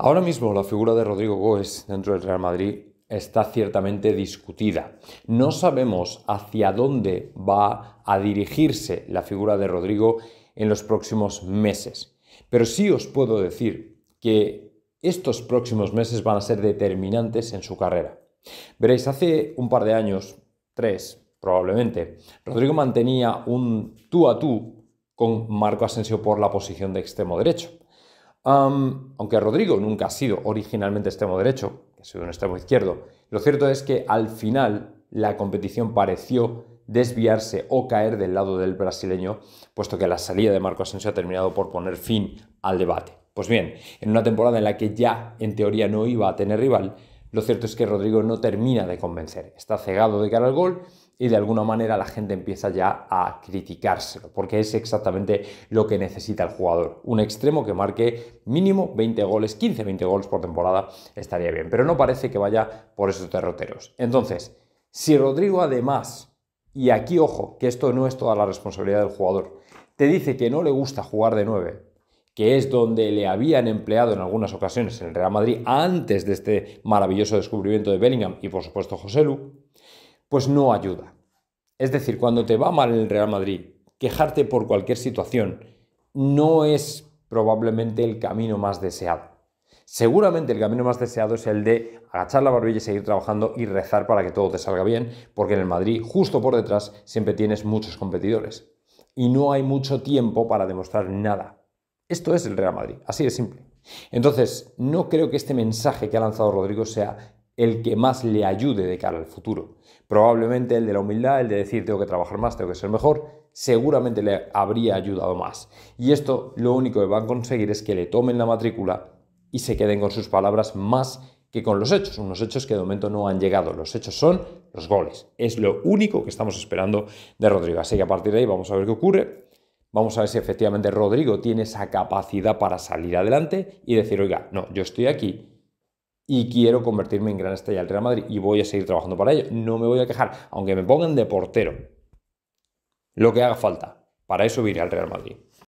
Ahora mismo la figura de Rodrigo Góes dentro del Real Madrid está ciertamente discutida. No sabemos hacia dónde va a dirigirse la figura de Rodrigo en los próximos meses. Pero sí os puedo decir que estos próximos meses van a ser determinantes en su carrera. Veréis, hace un par de años, tres probablemente, Rodrigo mantenía un tú a tú con Marco Asensio por la posición de extremo derecho aunque Rodrigo nunca ha sido originalmente extremo derecho, ha sido un extremo izquierdo, lo cierto es que al final la competición pareció desviarse o caer del lado del brasileño, puesto que la salida de Marco Asensio ha terminado por poner fin al debate. Pues bien, en una temporada en la que ya en teoría no iba a tener rival, lo cierto es que Rodrigo no termina de convencer, está cegado de cara al gol y de alguna manera la gente empieza ya a criticárselo, porque es exactamente lo que necesita el jugador. Un extremo que marque mínimo 20 goles, 15-20 goles por temporada estaría bien, pero no parece que vaya por esos derroteros. Entonces, si Rodrigo además, y aquí ojo, que esto no es toda la responsabilidad del jugador, te dice que no le gusta jugar de 9, que es donde le habían empleado en algunas ocasiones en el Real Madrid antes de este maravilloso descubrimiento de Bellingham y por supuesto Joselu, pues no ayuda. Es decir, cuando te va mal en el Real Madrid, quejarte por cualquier situación no es probablemente el camino más deseado. Seguramente el camino más deseado es el de agachar la barbilla y seguir trabajando y rezar para que todo te salga bien, porque en el Madrid, justo por detrás, siempre tienes muchos competidores. Y no hay mucho tiempo para demostrar nada. Esto es el Real Madrid, así de simple. Entonces, no creo que este mensaje que ha lanzado Rodrigo sea el que más le ayude de cara al futuro. Probablemente el de la humildad, el de decir tengo que trabajar más, tengo que ser mejor, seguramente le habría ayudado más. Y esto lo único que van a conseguir es que le tomen la matrícula y se queden con sus palabras más que con los hechos, unos hechos que de momento no han llegado. Los hechos son los goles. Es lo único que estamos esperando de Rodrigo. Así que a partir de ahí vamos a ver qué ocurre. Vamos a ver si efectivamente Rodrigo tiene esa capacidad para salir adelante y decir, oiga, no, yo estoy aquí y quiero convertirme en gran estrella del Real Madrid y voy a seguir trabajando para ello. No me voy a quejar, aunque me pongan de portero. Lo que haga falta. Para eso iré al Real Madrid.